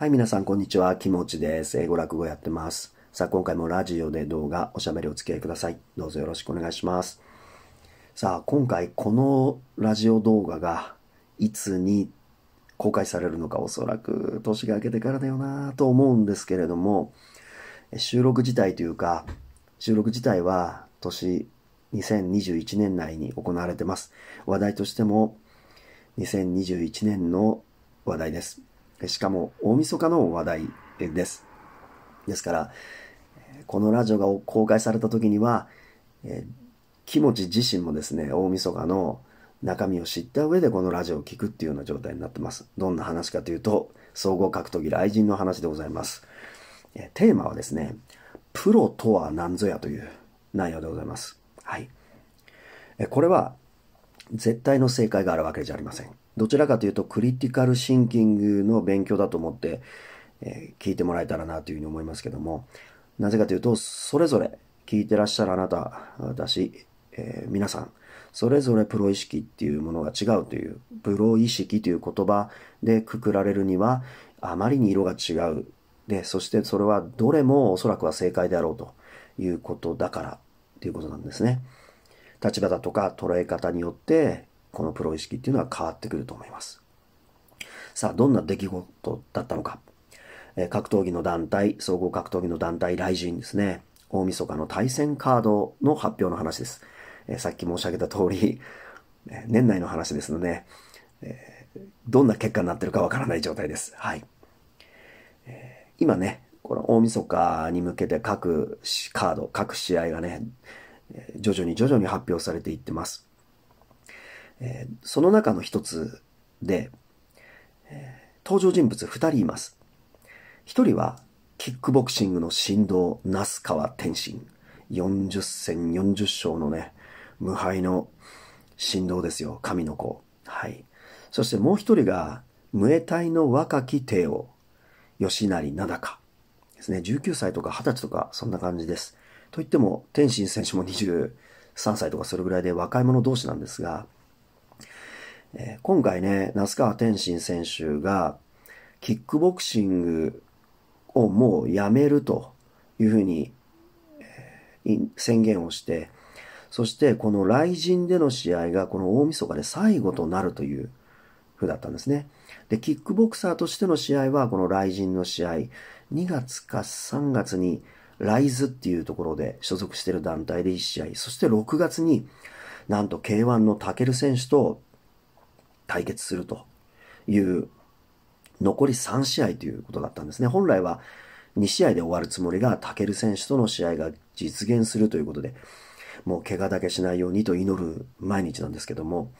はい、皆さん、こんにちは。気持ちです。英語落語やってます。さあ、今回もラジオで動画、おしゃべりお付き合いください。どうぞよろしくお願いします。さあ、今回、このラジオ動画が、いつに公開されるのか、おそらく、年が明けてからだよなと思うんですけれども、収録自体というか、収録自体は、年、2021年内に行われてます。話題としても、2021年の話題です。しかも大晦日の話題です。ですから、このラジオが公開された時には、え持ち自身もですね、大晦日の中身を知った上でこのラジオを聴くっていうような状態になってます。どんな話かというと、総合格闘技雷神の話でございます。えテーマはですね、プロとは何ぞやという内容でございます。はい。えこれは、絶対の正解があるわけじゃありません。どちらかというとクリティカルシンキングの勉強だと思って、えー、聞いてもらえたらなというふうに思いますけども、なぜかというと、それぞれ聞いてらっしゃるあなた、私、えー、皆さん、それぞれプロ意識っていうものが違うという、プロ意識という言葉でくくられるには、あまりに色が違う。で、そしてそれはどれもおそらくは正解であろうということだからということなんですね。立場だとか捉え方によってこのプロ意識っていうのは変わってくると思います。さあ、どんな出来事だったのか。え格闘技の団体、総合格闘技の団体、雷神ですね。大晦日の対戦カードの発表の話です。えさっき申し上げた通り、年内の話ですので、えどんな結果になってるかわからない状態です。はい。え今ね、この大晦日に向けて各カード、各試合がね、徐々に徐々に発表されていってます。えー、その中の一つで、えー、登場人物二人います。一人は、キックボクシングの神道、那須川天心。40戦40勝のね、無敗の神道ですよ。神の子。はい。そしてもう一人が、ムエタイの若き帝王、吉成々香。ですね。19歳とか20歳とか、そんな感じです。といっても、天心選手も23歳とかそれぐらいで若い者同士なんですが、今回ね、那須川天心選手が、キックボクシングをもうやめるというふうに、宣言をして、そしてこの雷神での試合がこの大晦日で最後となるというふうだったんですね。で、キックボクサーとしての試合はこの雷神の試合、2月か3月にライズっていうところで所属している団体で1試合、そして6月になんと K1 のタケル選手と対決するという残り3試合ということだったんですね。本来は2試合で終わるつもりが、タケル選手との試合が実現するということで、もう怪我だけしないようにと祈る毎日なんですけども、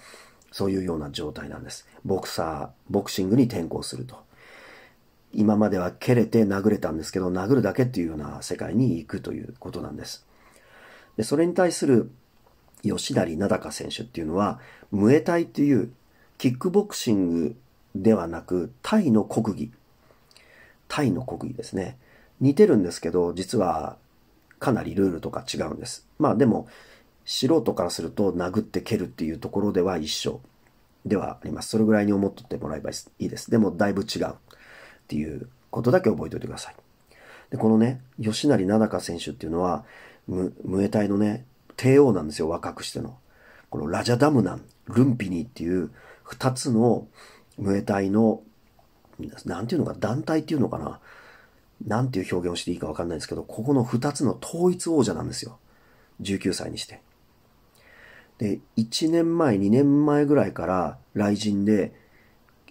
そういうような状態なんです。ボクサー、ボクシングに転向すると。今までは蹴れて殴れたんですけど、殴るだけっていうような世界に行くということなんです。でそれに対する吉田里名高選手っていうのは、ムエタイっていうキックボクシングではなく、タイの国技。タイの国技ですね。似てるんですけど、実はかなりルールとか違うんです。まあでも、素人からすると殴って蹴るっていうところでは一緒ではあります。それぐらいに思っとってもらえばいいです。でも、だいぶ違うっていうことだけ覚えておいてください。で、このね、吉成七香選手っていうのは、無、ムエタイのね、帝王なんですよ、若くしての。このラジャダムナン、ルンピニーっていう、2つのムエタイの、なんていうのか、団体っていうのかな。なんていう表現をしていいかわかんないですけど、ここの2つの統一王者なんですよ。19歳にして。で、1年前、2年前ぐらいから雷陣で、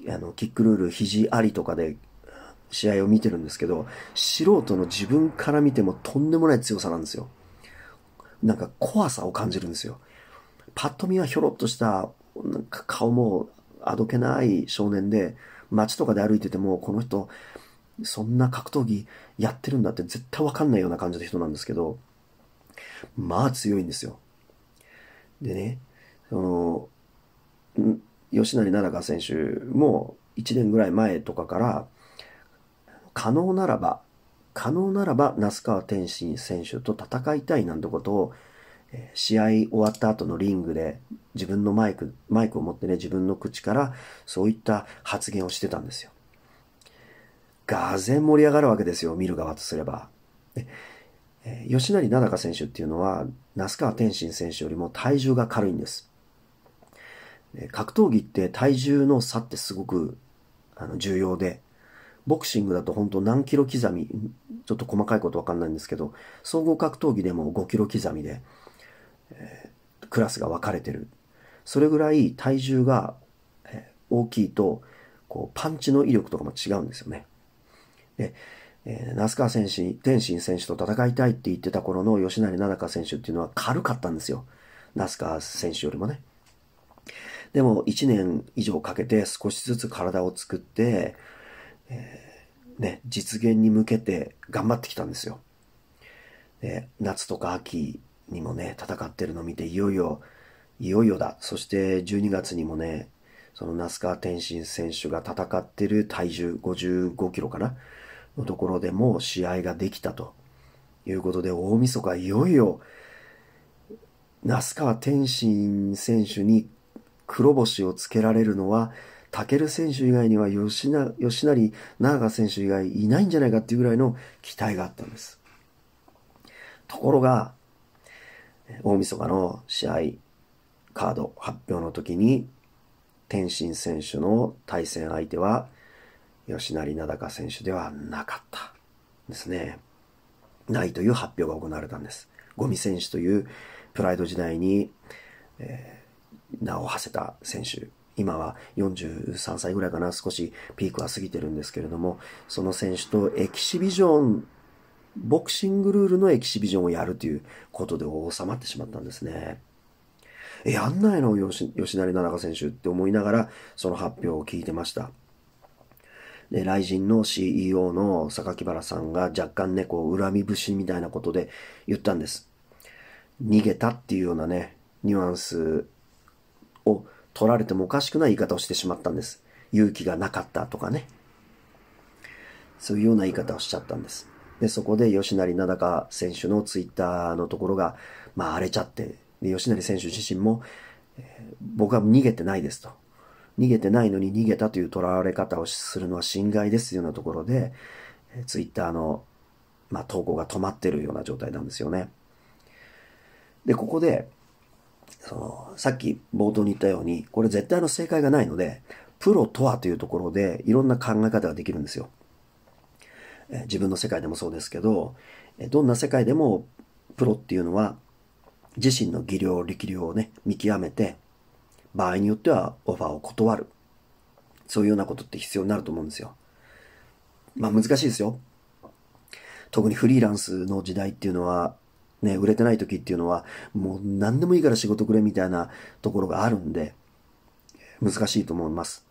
あの、キックルール、肘ありとかで試合を見てるんですけど、素人の自分から見てもとんでもない強さなんですよ。なんか怖さを感じるんですよ。パッと見はひょろっとしたなんか顔もあどけない少年で、街とかで歩いてても、この人、そんな格闘技やってるんだって絶対わかんないような感じの人なんですけど、まあ強いんですよ。でね、その、吉成奈々選手も1年ぐらい前とかから、可能ならば、可能ならば那須川天心選手と戦いたいなんてことを試合終わった後のリングで自分のマイク、マイクを持ってね、自分の口からそういった発言をしてたんですよ。がぜん盛り上がるわけですよ、見る側とすれば。吉成奈々香選手っていうのは、那須川天心選手よりも体重が軽いんです。格闘技って体重の差ってすごくあの重要で、ボクシングだと本当何キロ刻み、ちょっと細かいことわかんないんですけど、総合格闘技でも5キロ刻みで、えー、クラスが分かれてる。それぐらい体重が、えー、大きいと、こう、パンチの威力とかも違うんですよね。で、えー、那須川選手、天心選手と戦いたいって言ってた頃の吉成奈々香選手っていうのは軽かったんですよ。那須川選手よりもね。でも1年以上かけて少しずつ体を作って、えー、ね、実現に向けて頑張ってきたんですよ。え、夏とか秋、にもね、戦ってるのを見て、いよいよ、いよいよだ。そして12月にもね、その那須川天心選手が戦ってる体重55キロかなのところでも試合ができたということで、大晦日いよいよ、那須川天心選手に黒星をつけられるのは、武選手以外には吉成、吉成、長賀選手以外いないんじゃないかっていうぐらいの期待があったんです。ところが、大晦日の試合カード発表の時に、天心選手の対戦相手は、吉成名高選手ではなかったですね。ないという発表が行われたんです。ゴミ選手というプライド時代に、えー、名を馳せた選手。今は43歳ぐらいかな、少しピークは過ぎてるんですけれども、その選手とエキシビジョンボクシングルールのエキシビジョンをやるということで収まってしまったんですね。え、やんないの吉吉成七々香選手って思いながら、その発表を聞いてました。で、雷神の CEO の榊原さんが若干ね、こう、恨み節みたいなことで言ったんです。逃げたっていうようなね、ニュアンスを取られてもおかしくない言い方をしてしまったんです。勇気がなかったとかね。そういうような言い方をしちゃったんです。で、そこで吉成名高選手のツイッターのところが、まあ荒れちゃって、で、吉成選手自身も、えー、僕は逃げてないですと。逃げてないのに逃げたというとらわれ方をするのは侵害ですようなところで、えー、ツイッターの、まあ、投稿が止まってるような状態なんですよね。で、ここで、その、さっき冒頭に言ったように、これ絶対の正解がないので、プロとはというところでいろんな考え方ができるんですよ。え自分の世界でもそうですけど、えどんな世界でもプロっていうのは自身の技量、力量をね、見極めて、場合によってはオファーを断る。そういうようなことって必要になると思うんですよ。まあ難しいですよ。特にフリーランスの時代っていうのは、ね、売れてない時っていうのは、もう何でもいいから仕事くれみたいなところがあるんで、難しいと思います。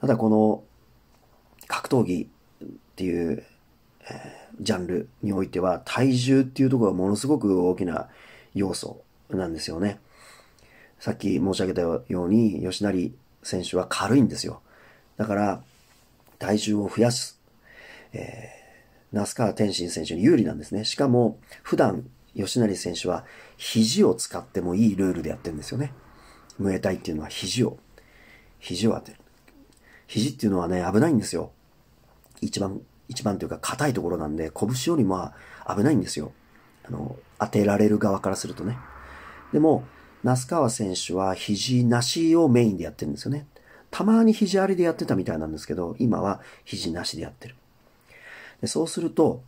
ただこの格闘技っていう、えー、ジャンルにおいては体重っていうところがものすごく大きな要素なんですよね。さっき申し上げたように吉成選手は軽いんですよ。だから体重を増やす、えー、那須川天心選手に有利なんですね。しかも普段吉成選手は肘を使ってもいいルールでやってるんですよね。ムエタイっていうのは肘を、肘を当てる。肘っていうのはね、危ないんですよ。一番一番というか硬いところなんで、拳よりも危ないんですよ。あの、当てられる側からするとね。でも、那須川選手は肘なしをメインでやってるんですよね。たまに肘ありでやってたみたいなんですけど、今は肘なしでやってる。でそうすると、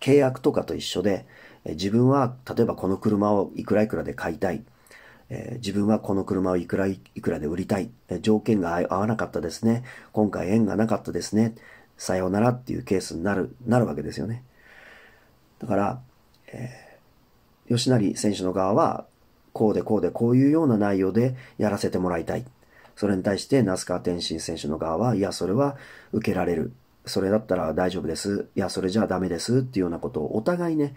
契約とかと一緒で、自分は例えばこの車をいくらいくらで買いたい。え自分はこの車をいくらいくらで売りたい。条件が合わなかったですね。今回縁がなかったですね。さようならっていうケースになる、なるわけですよね。だから、えー、吉成選手の側は、こうでこうでこういうような内容でやらせてもらいたい。それに対して、那須川天心選手の側は、いや、それは受けられる。それだったら大丈夫です。いや、それじゃあダメです。っていうようなことをお互いね、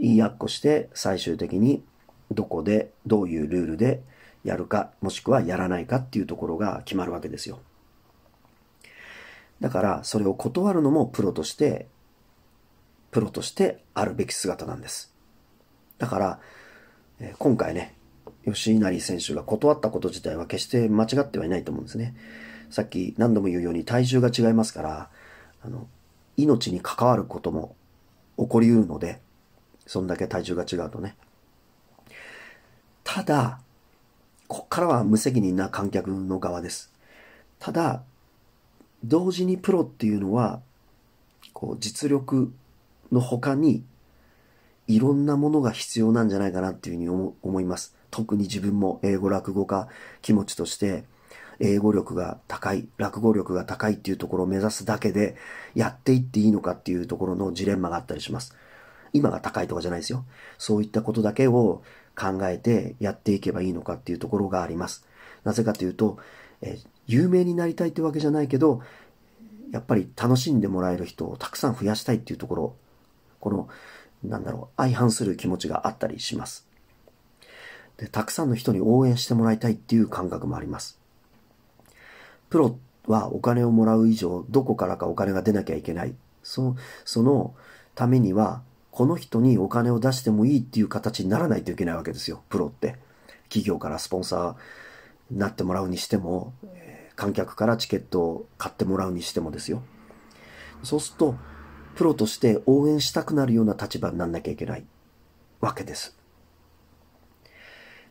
言いやっこして、最終的にどこで、どういうルールでやるか、もしくはやらないかっていうところが決まるわけですよ。だからそれを断るのもプロとして、プロとしてあるべき姿なんです。だから、え今回ね、吉井成選手が断ったこと自体は決して間違ってはいないと思うんですね。さっき何度も言うように体重が違いますから、あの、命に関わることも起こり得るので、そんだけ体重が違うとね。ただ、こっからは無責任な観客の側です。ただ、同時にプロっていうのは、こう、実力の他に、いろんなものが必要なんじゃないかなっていうふうに思思います。特に自分も英語落語家気持ちとして、英語力が高い、落語力が高いっていうところを目指すだけで、やっていっていいのかっていうところのジレンマがあったりします。今が高いとかじゃないですよ。そういったことだけを考えてやっていけばいいのかっていうところがあります。なぜかというと、えー有名になりたいってわけじゃないけど、やっぱり楽しんでもらえる人をたくさん増やしたいっていうところ、この、なんだろう、相反する気持ちがあったりします。で、たくさんの人に応援してもらいたいっていう感覚もあります。プロはお金をもらう以上、どこからかお金が出なきゃいけない。そそのためには、この人にお金を出してもいいっていう形にならないといけないわけですよ、プロって。企業からスポンサーになってもらうにしても、観客からチケットを買ってもらうにしてもですよ。そうすると、プロとして応援したくなるような立場になんなきゃいけないわけです。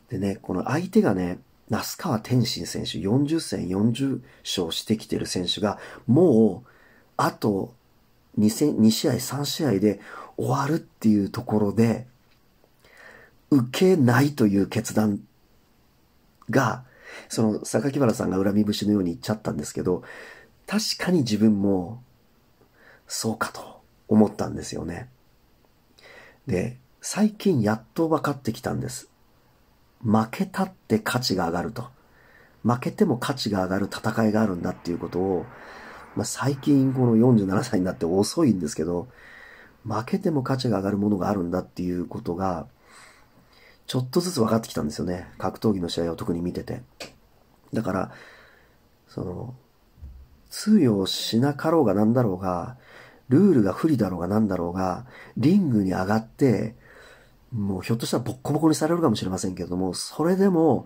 でね、この相手がね、那須川天心選手40戦40勝してきてる選手が、もう、あと2戦、2試合、3試合で終わるっていうところで、受けないという決断が、その、榊原さんが恨み節のように言っちゃったんですけど、確かに自分も、そうかと思ったんですよね。で、最近やっと分かってきたんです。負けたって価値が上がると。負けても価値が上がる戦いがあるんだっていうことを、まあ、最近この47歳になって遅いんですけど、負けても価値が上がるものがあるんだっていうことが、ちょっとずつ分かってきたんですよね。格闘技の試合を特に見てて。だから、その、通用しなかろうがなんだろうが、ルールが不利だろうがなんだろうが、リングに上がって、もうひょっとしたらボッコボコにされるかもしれませんけれども、それでも、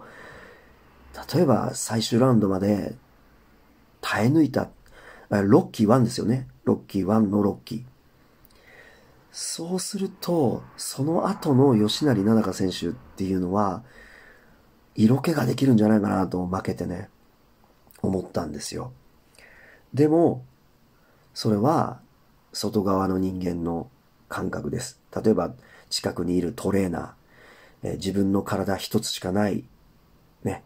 例えば最終ラウンドまで耐え抜いた、ロッキー1ですよね。ロッキー1のロッキー。そうすると、その後の吉成七香選手っていうのは、色気ができるんじゃないかなと負けてね、思ったんですよ。でも、それは外側の人間の感覚です。例えば、近くにいるトレーナー、えー、自分の体一つしかない、ね、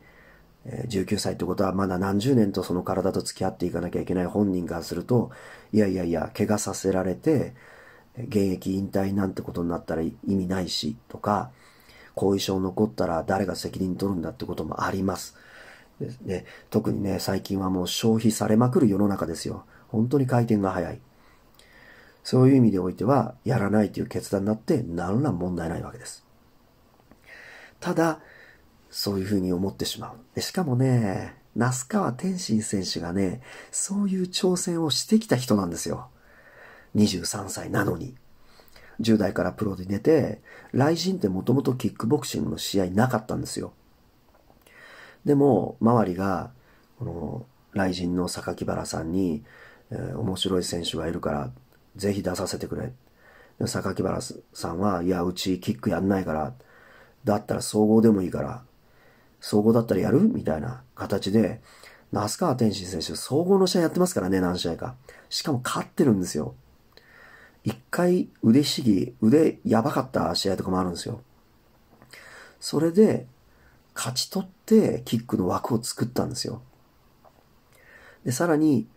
えー、19歳ってことはまだ何十年とその体と付き合っていかなきゃいけない本人からすると、いやいやいや、怪我させられて、現役引退なんてことになったら意味ないしとか、後遺症残ったら誰が責任取るんだってこともあります。で特にね、最近はもう消費されまくる世の中ですよ。本当に回転が早い。そういう意味でおいては、やらないという決断になって何ら問題ないわけです。ただ、そういうふうに思ってしまう。しかもね、那須川天心選手がね、そういう挑戦をしてきた人なんですよ。23歳なのに。10代からプロで出て、雷神ってもともとキックボクシングの試合なかったんですよ。でも、周りが、この、雷神の榊原さんに、えー、面白い選手がいるから、ぜひ出させてくれ。榊原さんは、いや、うちキックやんないから、だったら総合でもいいから、総合だったらやるみたいな形で、那須川天心選手、総合の試合やってますからね、何試合か。しかも勝ってるんですよ。一回腕しぎ、腕やばかった試合とかもあるんですよ。それで、勝ち取ってキックの枠を作ったんですよ。で、さらに、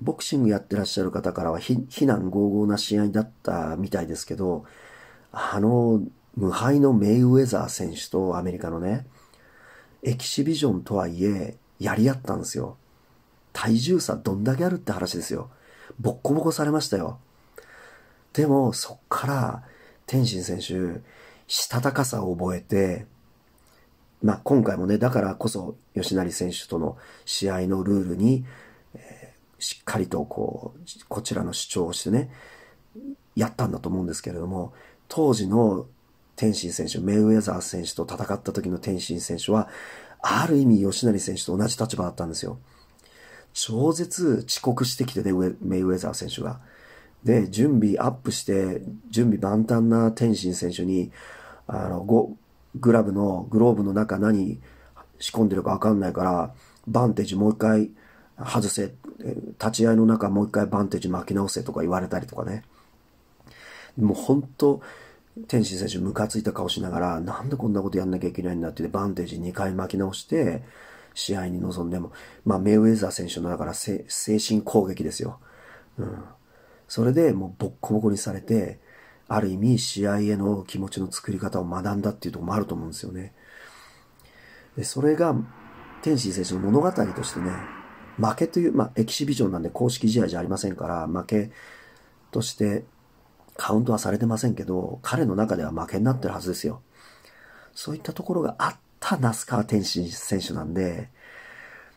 ボクシングやってらっしゃる方からは非難合々な試合だったみたいですけど、あの、無敗のメイウェザー選手とアメリカのね、エキシビジョンとはいえ、やり合ったんですよ。体重差どんだけあるって話ですよ。ボッコボコされましたよ。でも、そっから、天心選手、したたかさを覚えて、まあ、今回もね、だからこそ、吉成選手との試合のルールに、えー、しっかりとこう、こちらの主張をしてね、やったんだと思うんですけれども、当時の天心選手、メイウェザー選手と戦った時の天心選手は、ある意味吉成選手と同じ立場だったんですよ。超絶遅刻してきてね、メイウェザー選手が。で、準備アップして、準備万端な天心選手に、あの、ご、グラブの、グローブの中何仕込んでるかわかんないから、バンテージもう一回外せ、立ち合いの中もう一回バンテージ巻き直せとか言われたりとかね。もう本当天心選手ムカついた顔しながら、なんでこんなことやんなきゃいけないんだってバンテージ2回巻き直して、試合に臨んでも、まあ、メイウェザー選手の、だから、精神攻撃ですよ。うん。それでもうボッコボコにされて、ある意味試合への気持ちの作り方を学んだっていうとこもあると思うんですよね。でそれが、天心選手の物語としてね、負けという、まあ、エキシビジョンなんで公式試合じゃありませんから、負けとしてカウントはされてませんけど、彼の中では負けになってるはずですよ。そういったところがあった那須川天心選手なんで、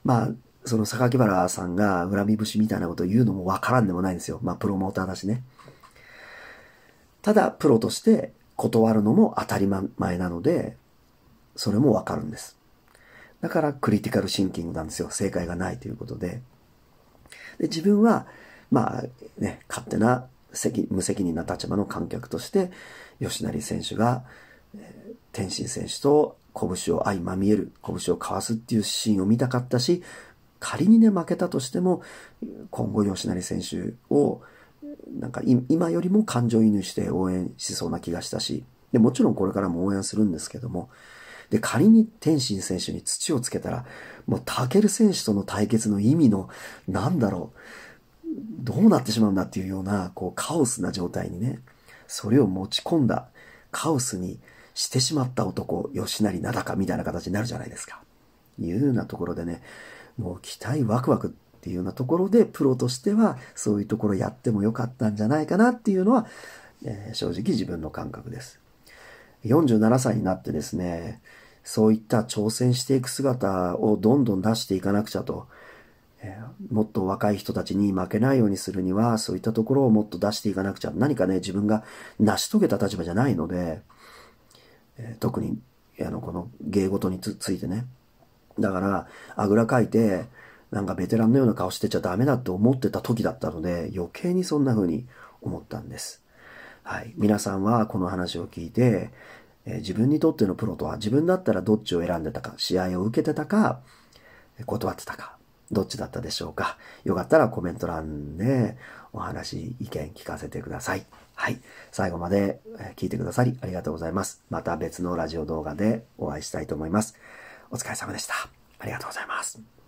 まあ、その榊原さんが恨み節みたいなことを言うのもわからんでもないんですよ。まあ、プロモーターだしね。ただ、プロとして断るのも当たり前なので、それもわかるんです。だから、クリティカルシンキングなんですよ。正解がないということで。で自分は、まあ、ね、勝手な無責任な立場の観客として、吉成選手が、え天心選手と拳を相まみえる、拳を交わすっていうシーンを見たかったし、仮にね、負けたとしても、今後吉成選手を、なんか今よりも感情移入して応援しそうな気がしたし、で、もちろんこれからも応援するんですけども、で、仮に天心選手に土をつけたら、もうタケル選手との対決の意味の、なんだろう、どうなってしまうんだっていうような、こう、カオスな状態にね、それを持ち込んだ、カオスにしてしまった男、吉成なだかみたいな形になるじゃないですか。いうようなところでね、もう期待ワクワクっていうようなところで、プロとしてはそういうところやってもよかったんじゃないかなっていうのは、えー、正直自分の感覚です。47歳になってですね、そういった挑戦していく姿をどんどん出していかなくちゃと、えー、もっと若い人たちに負けないようにするには、そういったところをもっと出していかなくちゃ、何かね、自分が成し遂げた立場じゃないので、えー、特に、あの、この芸事についてね、だから、あぐらかいて、なんかベテランのような顔してちゃダメだって思ってた時だったので、余計にそんな風に思ったんです。はい。皆さんはこの話を聞いて、えー、自分にとってのプロとは自分だったらどっちを選んでたか、試合を受けてたか、断ってたか、どっちだったでしょうか。よかったらコメント欄でお話、意見聞かせてください。はい。最後まで聞いてくださりありがとうございます。また別のラジオ動画でお会いしたいと思います。お疲れ様でした。ありがとうございます。